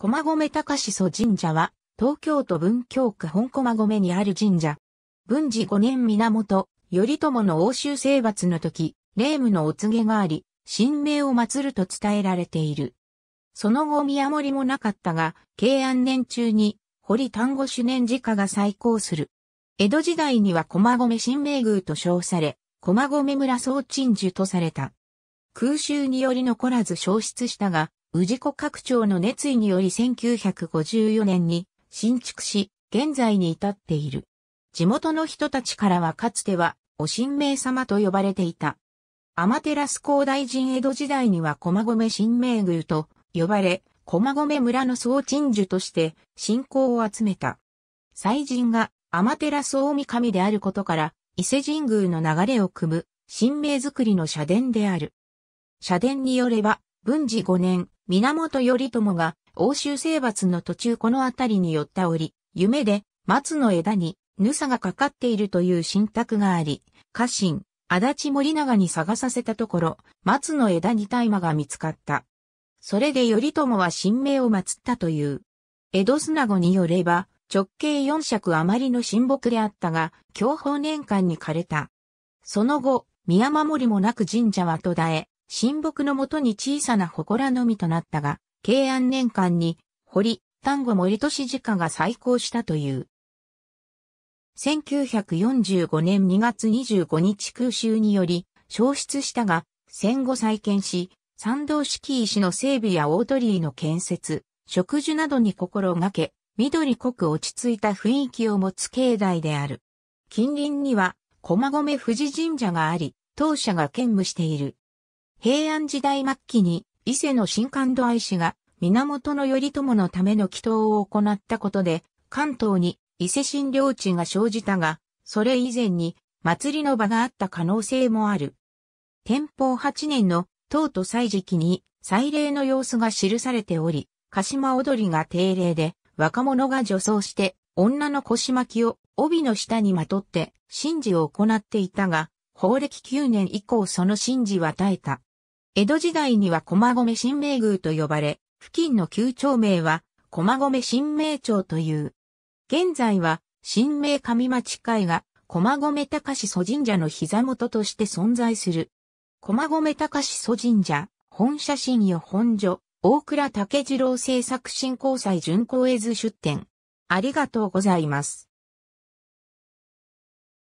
駒込高志祖神社は、東京都文京区本駒込にある神社。文治5年源、頼朝の欧州征伐の時、霊夢のお告げがあり、神明を祀ると伝えられている。その後宮守もなかったが、慶安年中に、堀丹後主年寺家が再興する。江戸時代には駒込神明宮と称され、駒込村総鎮守とされた。空襲により残らず消失したが、宇治子拡張の熱意により1954年に新築し、現在に至っている。地元の人たちからはかつては、お神明様と呼ばれていた。天照高大臣江戸時代には駒込神明宮と呼ばれ、駒込村の総鎮守として信仰を集めた。祭神が天照大神であることから、伊勢神宮の流れを組む神明作りの社殿である。社殿によれば、文治5年、源頼朝が欧州征伐の途中この辺りに寄った折、夢で松の枝にぬさがかかっているという信託があり、家臣、足立森長に探させたところ、松の枝に大麻が見つかった。それで頼朝は神明を祀ったという。江戸砂子によれば、直径4尺余りの神木であったが、享保年間に枯れた。その後、宮守もなく神社は途絶え、神木のもとに小さな祠のみとなったが、慶安年間に、堀、丹後森利次家が再興したという。1945年2月25日空襲により、消失したが、戦後再建し、参道敷石の整備や大鳥居の建設、植樹などに心がけ、緑濃く落ち着いた雰囲気を持つ境内である。近隣には、駒込富士神社があり、当社が兼務している平安時代末期に伊勢の新官土愛氏が源頼朝のための祈祷を行ったことで、関東に伊勢新領地が生じたが、それ以前に祭りの場があった可能性もある。天保8年の唐と祭時期に祭礼の様子が記されており、鹿島踊りが定例で若者が女装して女の腰巻きを帯の下にまとって神事を行っていたが、法暦9年以降その神事は絶えた。江戸時代には駒込新名宮と呼ばれ、付近の旧町名は駒込新名町という。現在は新名上町会が駒込高志祖神社の膝元として存在する。駒込高志祖神社、本社真与本所、大倉武次郎製作新交際巡行絵図出展。ありがとうございます。